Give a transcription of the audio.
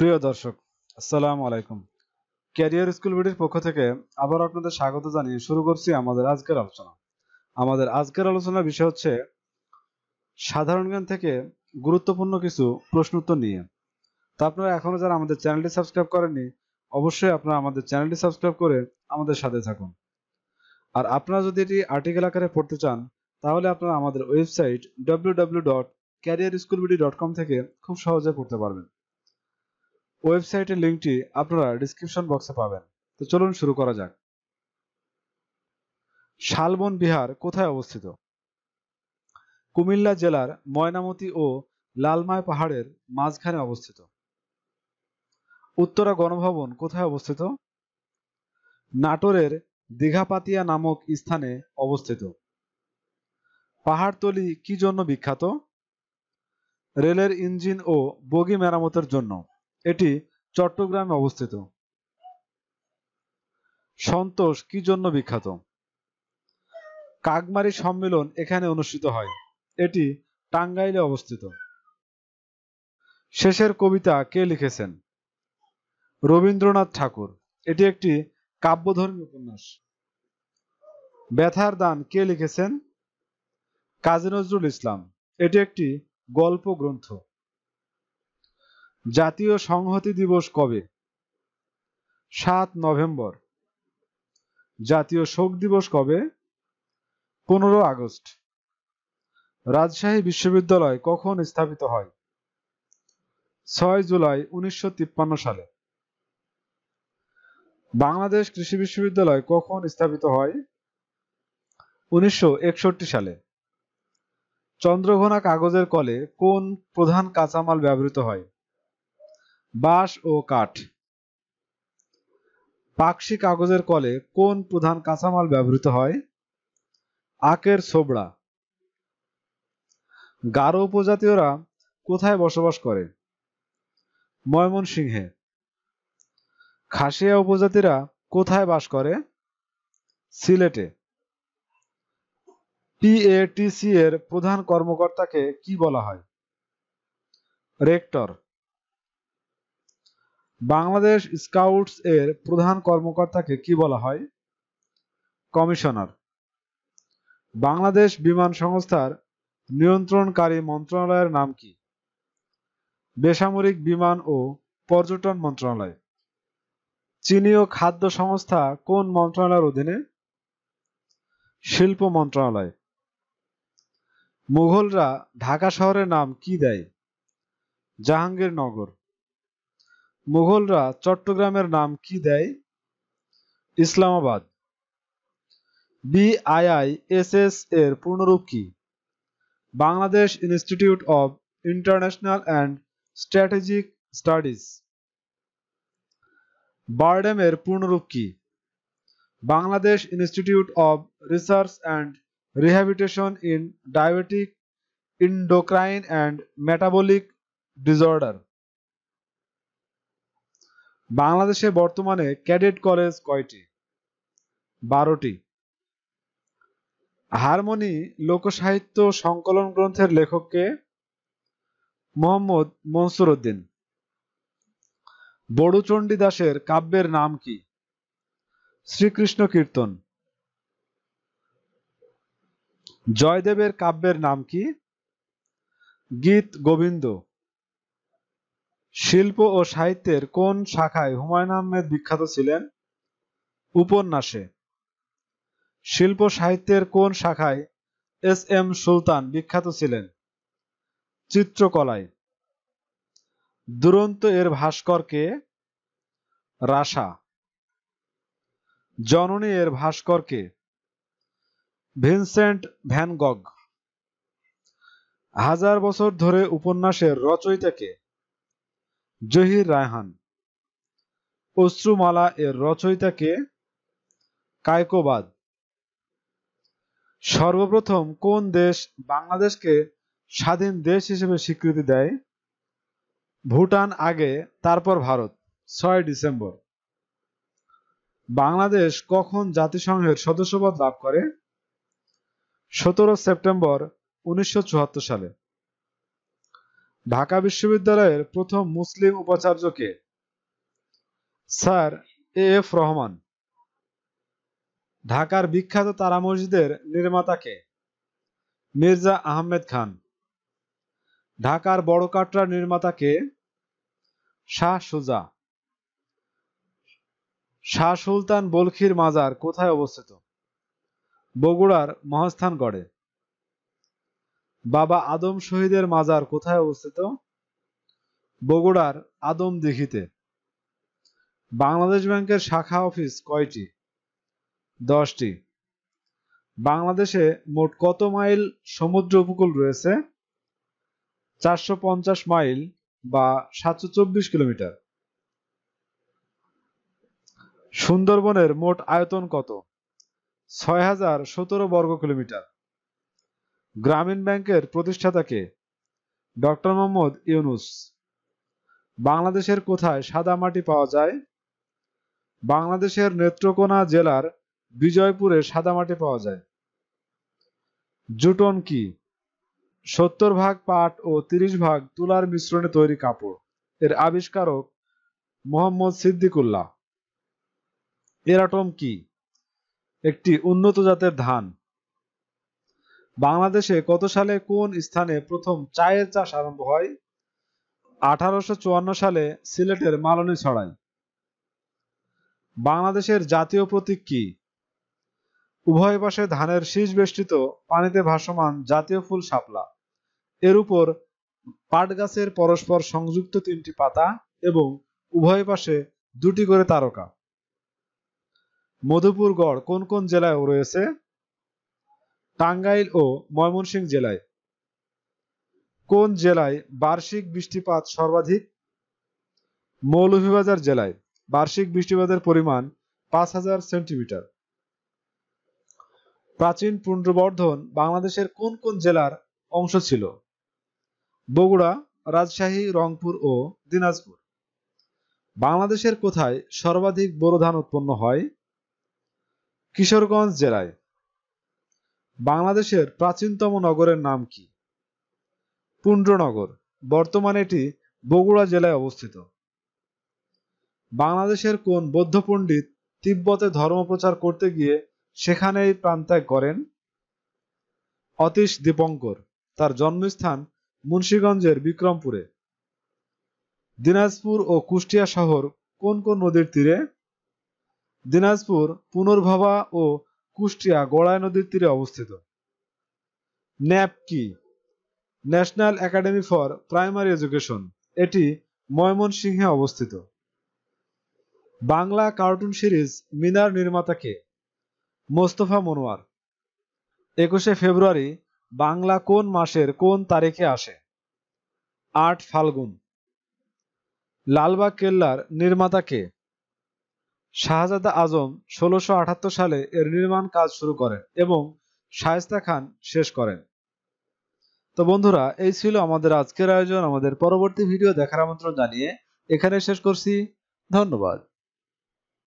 প্রিয় দর্শক আসসালামু আলাইকুম ক্যারিয়ার স্কুল ভিডির পক্ষ থেকে আবার আপনাদের স্বাগত জানিয়ে শুরু করছি আমাদের আজকের আলোচনা আমাদের আজকের আলোচনার বিষয় হচ্ছে সাধারণ জ্ঞান থেকে গুরুত্বপূর্ণ কিছু প্রশ্ন উত্তর নিয়ে তা আপনারা এখনও যারা আমাদের চ্যানেলটি সাবস্ক্রাইব করেননি অবশ্যই আপনারা আমাদের চ্যানেলটি সাবস্ক্রাইব করে আমাদের সাথে থাকুন আর আপনারা যদি এটি আর্টিকেল আকারে পড়তে চান তাহলে আপনারা আমাদের ওয়েবসাইট ডাব্লিউ থেকে খুব সহজে পড়তে পারবেন ওয়েবসাইটের লিঙ্কটি আপনারা ডিসক্রিপশন বক্সে পাবেন তো চলুন শুরু করা যাক শালবন বিহার কোথায় অবস্থিত কুমিল্লা জেলার ময়নামতি ও লালমায় পাহাড়ের মাঝখানে অবস্থিত উত্তরা গণভবন কোথায় অবস্থিত নাটোরের দীঘাপাতিয়া নামক স্থানে অবস্থিত পাহাড়তলি কি জন্য বিখ্যাত রেলের ইঞ্জিন ও বগি মেরামতের জন্য এটি চট্টগ্রামে অবস্থিত সন্তোষ কি জন্য বিখ্যাত কাকমারি সম্মেলন এখানে অনুষ্ঠিত হয় এটি টাঙ্গাইলে অবস্থিত শেষের কবিতা কে লিখেছেন রবীন্দ্রনাথ ঠাকুর এটি একটি কাব্যধর্মী উপন্যাস ব্যথার দান কে লিখেছেন কাজী নজরুল ইসলাম এটি একটি গল্প গ্রন্থ জাতীয় সংহতি দিবস কবে সাত নভেম্বর জাতীয় শোক দিবস কবে পনেরো আগস্ট রাজশাহী বিশ্ববিদ্যালয় কখন স্থাপিত হয় ছয় জুলাই উনিশশো সালে বাংলাদেশ কৃষি বিশ্ববিদ্যালয় কখন স্থাপিত হয় উনিশশো সালে চন্দ্রঘোনা কাগজের কলে কোন প্রধান কাঁচামাল ব্যবহৃত হয় বাঁশ ও কাঠ পাকসি কাগজের কলে কোন প্রধান কাঁচামাল ব্যবহৃত হয় আকের ছোবড়া গারো উপজাতীয়রা কোথায় বসবাস করে ময়মনসিংহে খাসিয়া উপজাতিরা কোথায় বাস করে সিলেটে পিএটিসি এর প্রধান কর্মকর্তাকে কি বলা হয় রেক্টর বাংলাদেশ স্কাউটস এর প্রধান কর্মকর্তাকে কি বলা হয় কমিশনার বাংলাদেশ বিমান সংস্থার নিয়ন্ত্রণকারী মন্ত্রণালয়ের নাম কি বেসামরিক বিমান ও পর্যটন মন্ত্রণালয় চীনীয় খাদ্য সংস্থা কোন মন্ত্রণালয়ের অধীনে শিল্প মন্ত্রণালয় মুঘলরা ঢাকা শহরের নাম কি দেয় জাহাঙ্গীরনগর মুঘলরা চট্টগ্রামের নাম কি দেয় ইসলামাবাদ এস এস এর পূর্ণরূপ কি Bangladesh Institute of International and Strategic Studies বার্ডেমের পূর্ণরূপ কি Bangladesh Institute of Research and Rehabilitation in Diabetic Endocrine and Metabolic Disorder বাংলাদেশে বর্তমানে ক্যাডেট কলেজ কয়টি বারোটি হারমোনি লোকসাহিত্য সংকলন গ্রন্থের লেখককে মোহাম্মদ মনসুর উদ্দিন বড়ুচণ্ডী দাসের কাব্যের নাম কি শ্রীকৃষ্ণ কীর্তন জয়দেবের কাব্যের নাম কি গীত গোবিন্দ শিল্প ও সাহিত্যের কোন শাখায় হুমায়ুন আহমেদ বিখ্যাত ছিলেন উপন্যাসে শিল্প সাহিত্যের কোন শাখায় এস এম সুলতান বিখ্যাত ছিলেন চিত্রকলায় দুরন্ত এর ভাস্করকে রাশা জননী এর ভাস্করকে ভিনসেন্ট ভ্যানগগ হাজার বছর ধরে উপন্যাসের রচয়িতাকে জহির রায়হান অশ্রুমালা এর রচয়িতাকে কায়কোবাদ সর্বপ্রথম কোন দেশ বাংলাদেশকে স্বাধীন দেশ হিসেবে স্বীকৃতি দেয় ভুটান আগে তারপর ভারত ছয় ডিসেম্বর বাংলাদেশ কখন জাতিসংঘের সদস্যপদ লাভ করে সতেরো সেপ্টেম্বর উনিশশো সালে ঢাকা বিশ্ববিদ্যালয়ের প্রথম মুসলিম উপাচার্যকে স্যার এ এফ রহমান ঢাকার বিখ্যাত তারা মসজিদের নির্মাতাকে মির্জা আহমেদ খান ঢাকার বড় কাটরার নির্মাতাকে শাহ সুজা শাহ সুলতান বলখির মাজার কোথায় অবস্থিত বগুড়ার মহাস্থানগড়ে বাবা আদম শহীদের মাজার কোথায় অবস্থিত বগুড়ার আদম দিঘিতে বাংলাদেশ ব্যাংকের শাখা অফিস কয়টি দশটি বাংলাদেশে মোট কত মাইল সমুদ্র উপকূল রয়েছে চারশো পঞ্চাশ মাইল বা সাতশো চব্বিশ কিলোমিটার সুন্দরবনের মোট আয়তন কত ছয় হাজার সতেরো বর্গ কিলোমিটার গ্রামীণ ব্যাংকের প্রতিষ্ঠাতাকে ডক্টর মোহাম্মদ ইউনুস বাংলাদেশের কোথায় সাদা মাটি পাওয়া যায় বাংলাদেশের নেত্রকোনা জেলার বিজয়পুরে সাদা মাটি পাওয়া যায় জুটন কি সত্তর ভাগ পাট ও তিরিশ ভাগ তুলার মিশ্রণে তৈরি কাপড় এর আবিষ্কারক মোহাম্মদ সিদ্দিকুল্লাহ এরাটম কি একটি উন্নত জাতের ধান বাংলাদেশে কত সালে কোন স্থানে প্রথম চায়ের চাষ আরম্ভ হয় আঠারোশো সালে সিলেটের মালনী ছড়ায় বাংলাদেশের জাতীয় প্রতীক কি উভয় পাশে ধানের শীষ বেষ্টিত পানিতে ভাসমান জাতীয় ফুল শাপলা এর উপর পাট গাছের পরস্পর সংযুক্ত তিনটি পাতা এবং উভয় পাশে দুটি করে তারকা মধুপুরগড় কোন কোন জেলায় রয়েছে টাঙ্গাইল ও ময়মনসিংহ জেলায় কোন জেলায় বার্ষিক বৃষ্টিপাত সর্বাধিক মৌলভীবাজার জেলায় বার্ষিক বৃষ্টিপাতের পরিমাণ পাঁচ হাজার সেন্টিমিটার প্রাচীন পুনর্বর্ধন বাংলাদেশের কোন কোন জেলার অংশ ছিল বগুড়া রাজশাহী রংপুর ও দিনাজপুর বাংলাদেশের কোথায় সর্বাধিক বোরো ধান উৎপন্ন হয় কিশোরগঞ্জ জেলায় বাংলাদেশের প্রাচীনতম নগরের নাম কি পুণ্ড্রনগর বর্তমানে এটি বগুড়া জেলায় অবস্থিত বাংলাদেশের কোন বৌদ্ধ পণ্ডিত তিব্বতে ধর্ম প্রচার করতে গিয়ে সেখানেই প্রান্তায় করেন অতীশ দীপঙ্কর তার জন্মস্থান মুন্সীগঞ্জের বিক্রমপুরে দিনাজপুর ও কুষ্টিয়া শহর কোন কোন নদীর তীরে দিনাজপুর পুনর্ভবা ও কুষ্টিয়া গড়াই নদীর তীরে অবস্থিত ন্যাপ কি National Academy for Primary Education এটি ময়মনসিংহে অবস্থিত বাংলা কার্টুন সিরিজ মিনার নির্মাতাকে মোস্তফা মনোয়ার একুশে ফেব্রুয়ারি বাংলা কোন মাসের কোন তারিখে আসে আট ফাল্গুন লালবাগ কেল্লার নির্মাতাকে শাহজাদা আজম ষোলোশো আটাত্তর সালে এর নির্মাণ কাজ শুরু করেন এবং শায়স্তা খান শেষ করেন তো বন্ধুরা এই ছিল আমাদের আজকের আয়োজন আমাদের পরবর্তী ভিডিও দেখার আমন্ত্রণ জানিয়ে এখানে শেষ করছি ধন্যবাদ